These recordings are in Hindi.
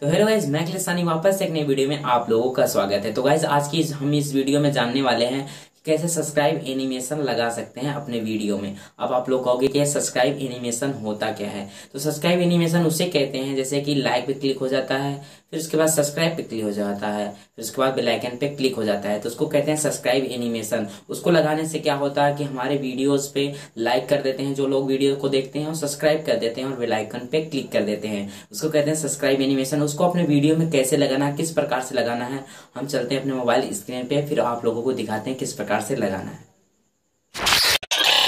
तो हेलो गाइज मैं सानी वापस एक नई वीडियो में आप लोगों का स्वागत है तो गाइज आज की हम इस वीडियो में जानने वाले हैं कैसे सब्सक्राइब एनिमेशन लगा सकते हैं अपने वीडियो में अब आप लोग कहोगे कि सब्सक्राइब एनिमेशन होता क्या है तो सब्सक्राइब एनिमेशन उसे कहते हैं जैसे कि लाइक पे क्लिक हो जाता है फिर उसके बाद सब्सक्राइब पे क्लिक हो जाता है फिर उसके बाद बेलाइकन पे क्लिक हो जाता है तो उसको कहते हैं सब्सक्राइब एनिमेशन उसको लगाने से क्या होता है कि हमारे वीडियोज पे लाइक कर देते हैं जो लोग वीडियो को देखते हैं और सब्सक्राइब कर देते हैं और बेलाइकन पे क्लिक कर देते हैं उसको कहते हैं सब्सक्राइब एनिमेशन उसको अपने वीडियो में कैसे लगाना है किस प्रकार से लगाना है हम चलते हैं अपने मोबाइल स्क्रीन पे फिर आप लोगों को दिखाते हैं किस प्रकार से लगाना है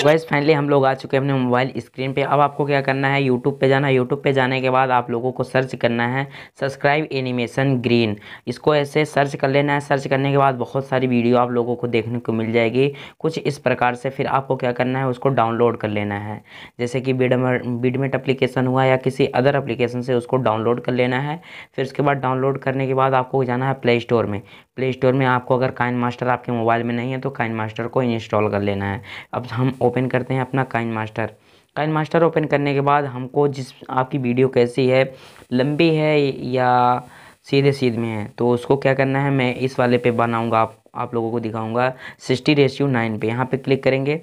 वैस फाइनली हम लोग आ चुके हैं अपने मोबाइल स्क्रीन पे अब आपको क्या करना है यूट्यूब पे जाना है यूट्यूब पे जाने के बाद आप लोगों को सर्च करना है सब्सक्राइब एनिमेशन ग्रीन इसको ऐसे सर्च कर लेना है सर्च करने के बाद बहुत सारी वीडियो आप लोगों को देखने को मिल जाएगी कुछ इस प्रकार से फिर आपको क्या करना है उसको डाउनलोड कर लेना है जैसे कि बीडमर बीडमेट अप्लीकेशन हुआ या किसी अदर अप्लीकेशन से उसको डाउनलोड कर लेना है फिर उसके बाद डाउनलोड करने के बाद आपको जाना है प्ले स्टोर में प्ले स्टोर में आपको अगर काइन मास्टर आपके मोबाइल में नहीं है तो काइन मास्टर को इंस्टॉल कर लेना है अब हम ओपन करते हैं अपना Kine Master Kine Master open करने के बाद हमको जिस आपकी वीडियो कैसी है लंबी है या सीधे सीधे में है तो उसको क्या करना है मैं इस वाले पे बनाऊंगा आप आप लोगों को दिखाऊंगा सिक्सटी रेशियो नाइन पे यहाँ पे क्लिक करेंगे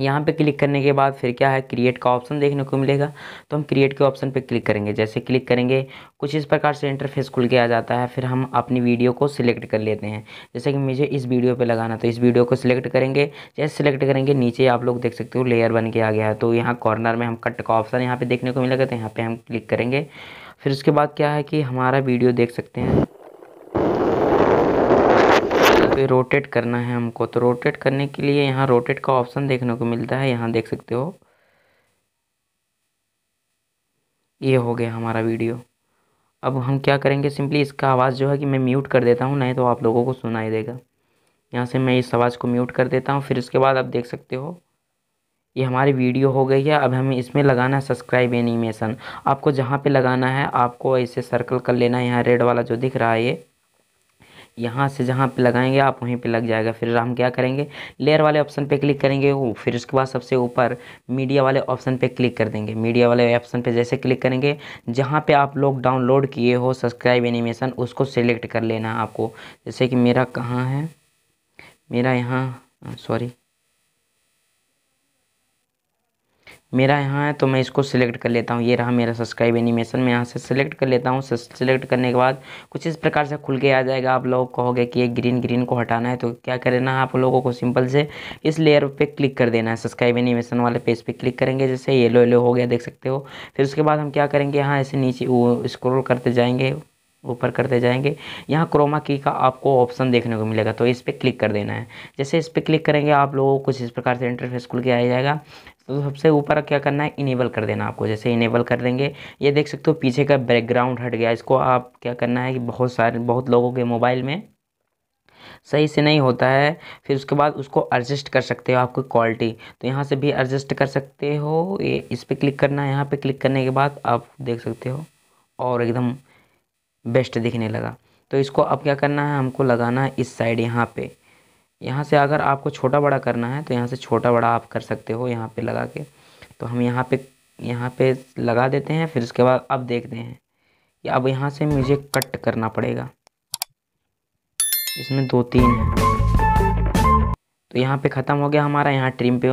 यहाँ पे क्लिक करने के बाद फिर क्या है क्रिएट का ऑप्शन देखने को मिलेगा तो हम क्रिएट के ऑप्शन पे क्लिक करेंगे जैसे क्लिक करेंगे कुछ इस प्रकार से इंटरफेस खुल के आ जाता है फिर हम अपनी वीडियो को सिलेक्ट कर लेते हैं जैसे कि मुझे इस वीडियो पे लगाना तो इस वीडियो को सिलेक्ट करेंगे जैसे सिलेक्ट करेंगे नीचे आप लोग देख सकते हो लेयर बन के आ गया है तो यहाँ कॉर्नर में हम कट का ऑप्शन यहाँ पर देखने को मिलेगा तो यहाँ पर हम क्लिक करेंगे फिर उसके बाद क्या है कि हमारा वीडियो देख सकते हैं ये रोटेट करना है हमको तो रोटेट करने के लिए यहाँ रोटेट का ऑप्शन देखने को मिलता है यहाँ देख सकते हो ये हो गया हमारा वीडियो अब हम क्या करेंगे सिंपली इसका आवाज़ जो है कि मैं म्यूट कर देता हूँ नहीं तो आप लोगों को सुनाई देगा यहाँ से मैं इस आवाज़ को म्यूट कर देता हूँ फिर उसके बाद आप देख सकते हो ये हमारी वीडियो हो गई है अब हमें इसमें लगाना है सब्सक्राइब एनिमेशन आपको जहाँ पे लगाना है आपको ऐसे सर्कल कर लेना है यहाँ रेड वाला जो दिख रहा है ये यहाँ से जहाँ पे लगाएंगे आप वहीं पे लग जाएगा फिर हम क्या करेंगे लेयर वाले ऑप्शन पे क्लिक करेंगे वो फिर उसके बाद सबसे ऊपर मीडिया वाले ऑप्शन पे क्लिक कर देंगे मीडिया वाले ऑप्शन पे जैसे क्लिक करेंगे जहाँ पे आप लोग डाउनलोड किए हो सब्सक्राइब एनिमेशन उसको सेलेक्ट कर लेना आपको जैसे कि मेरा कहाँ है मेरा यहाँ सॉरी मेरा यहाँ है तो मैं इसको सिलेक्ट कर लेता हूँ ये रहा मेरा सब्सक्राइब एनिमेशन मैं यहाँ से सिलेक्ट कर लेता हूँ सिलेक्ट करने के बाद कुछ इस प्रकार से खुल के आ जाएगा आप लोग कहोगे कि ये ग्रीन ग्रीन को हटाना है तो क्या करना है आप लोगों को सिंपल से इस लेयर पे क्लिक कर देना है सब्सक्राइब एनिमेशन वाले पेज पे क्लिक करेंगे जैसे येलो येलो हो गया देख सकते हो फिर उसके बाद हम क्या करेंगे यहाँ ऐसे नीचे स्क्रोल करते जाएंगे ऊपर करते जाएंगे यहाँ क्रोमा की का आपको ऑप्शन देखने को मिलेगा तो इस पर क्लिक कर देना है जैसे इस पर क्लिक करेंगे आप लोगों को कुछ इस प्रकार से इंटरफेस खुल के आ जाएगा तो सबसे ऊपर क्या करना है इनेबल कर देना आपको जैसे इनेबल कर देंगे ये देख सकते हो पीछे का बैकग्राउंड हट गया इसको आप क्या करना है कि बहुत सारे बहुत लोगों के मोबाइल में सही से नहीं होता है फिर उसके बाद उसको एडजस्ट कर सकते हो आपकी क्वालिटी तो यहाँ से भी एडजस्ट कर सकते हो ये इस पर क्लिक करना है यहाँ पर क्लिक करने के बाद आप देख सकते हो और एकदम बेस्ट दिखने लगा तो इसको अब क्या करना है हमको लगाना है इस साइड यहाँ पे यहाँ से अगर आपको छोटा बड़ा करना है तो यहाँ से छोटा बड़ा आप कर सकते हो यहाँ पे लगा के तो हम यहाँ पे यहाँ पे लगा देते हैं फिर उसके बाद अब देखते हैं कि अब यहाँ से मुझे कट करना पड़ेगा इसमें दो तीन है तो यहाँ पे ख़त्म हो गया हमारा यहाँ ट्रिम पे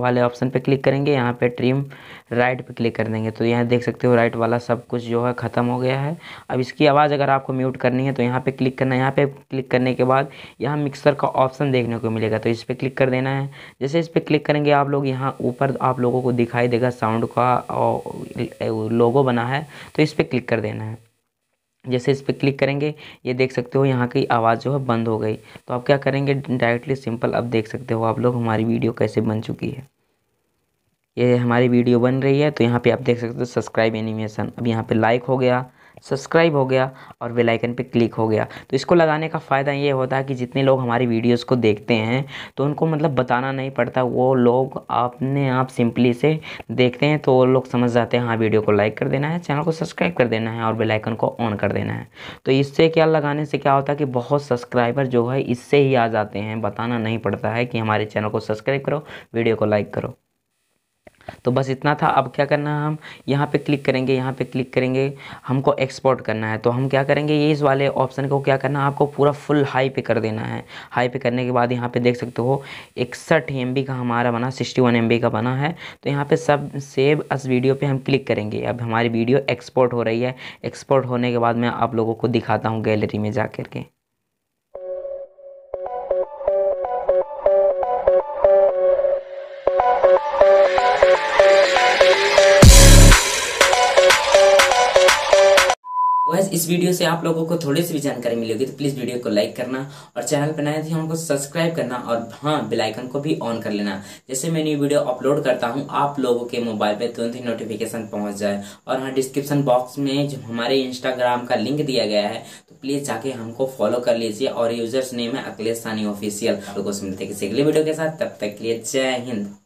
वाले ऑप्शन पे क्लिक करेंगे यहाँ पे ट्रिम राइट पे क्लिक कर देंगे तो यहाँ देख सकते हो राइट वाला सब कुछ जो है ख़त्म हो गया है अब इसकी आवाज़ अगर आपको म्यूट करनी है तो यहाँ पे क्लिक करना है यहाँ पे क्लिक करने के बाद यहाँ मिक्सर का ऑप्शन देखने को मिलेगा तो इस पर क्लिक कर देना है जैसे इस पर क्लिक करेंगे आप लोग यहाँ ऊपर आप लोगों को दिखाई देगा साउंड का लोगो बना है तो इस पर क्लिक कर देना है जैसे इस पर क्लिक करेंगे ये देख सकते हो यहाँ की आवाज़ जो है बंद हो गई तो आप क्या करेंगे डायरेक्टली सिंपल अब देख सकते हो आप लोग हमारी वीडियो कैसे बन चुकी है ये हमारी वीडियो बन रही है तो यहाँ पे आप देख सकते हो सब्सक्राइब एनिमेशन अब यहाँ पे लाइक हो गया सब्सक्राइब हो गया और बेल आइकन पे क्लिक हो गया तो इसको लगाने का फ़ायदा ये होता है कि जितने लोग हमारी वीडियोस को देखते हैं तो उनको मतलब बताना नहीं पड़ता वो लोग अपने आप सिंपली से देखते हैं तो वो लोग समझ जाते हैं हाँ वीडियो को लाइक कर देना है चैनल को सब्सक्राइब कर देना है और बेलाइकन को ऑन कर देना है तो इससे क्या लगाने से क्या होता है कि बहुत सब्सक्राइबर जो है इससे ही आ जाते हैं बताना नहीं पड़ता है कि हमारे चैनल को सब्सक्राइब करो वीडियो को लाइक करो तो बस इतना था अब क्या करना है हम यहाँ पे क्लिक करेंगे यहाँ पे क्लिक करेंगे हमको एक्सपोर्ट करना है तो हम क्या करेंगे ये इस वाले ऑप्शन को क्या करना है आपको पूरा फुल हाई पे कर देना है हाई पे करने के बाद यहाँ पे देख सकते हो इकसठ एम का हमारा बना सिक्सटी वन का बना है तो यहाँ पे सब सेव अस वीडियो पर हम क्लिक करेंगे अब हमारी वीडियो एक्सपोर्ट हो रही है एक्सपोर्ट होने के बाद मैं आप लोगों को दिखाता हूँ गैलरी में जा के गाइज इस वीडियो से आप लोगों को थोड़ी सी भी जानकारी मिलेगी तो प्लीज वीडियो को लाइक करना और चैनल पर नए थे हमको सब्सक्राइब करना और हाँ बेलाइकन को भी ऑन कर लेना जैसे मैं न्यू वीडियो अपलोड करता हूँ आप लोगों के मोबाइल पर तुरंत ही नोटिफिकेशन पहुंच जाए और हाँ डिस्क्रिप्शन बॉक्स में जो हमारे इंस्टाग्राम का लिंक दिया गया है तो प्लीज जाके हमको फॉलो कर लीजिए और यूजर्स नेम है अखिलेश सानी ऑफिशियल लोगों से मिलते किसी अगले वीडियो के साथ तब तक के लिए जय हिंद